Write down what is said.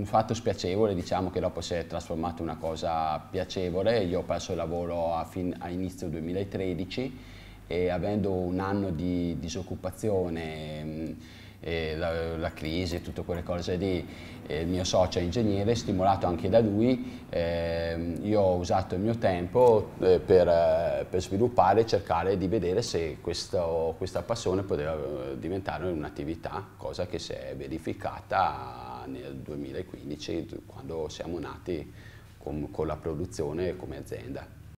un fatto spiacevole, diciamo che dopo si è trasformato in una cosa piacevole, io ho perso il lavoro a, fin, a inizio 2013 e avendo un anno di disoccupazione eh, la, la, crisi e tutte quelle cose lì, eh, il mio socio è ingegnere, stimolato anche da lui, eh, io ho usato il mio tempo eh, per, eh, per, sviluppare e cercare di vedere se questo, questa passione poteva diventare un'attività, cosa che si è verificata nel 2015 quando siamo nati con, con la produzione come azienda.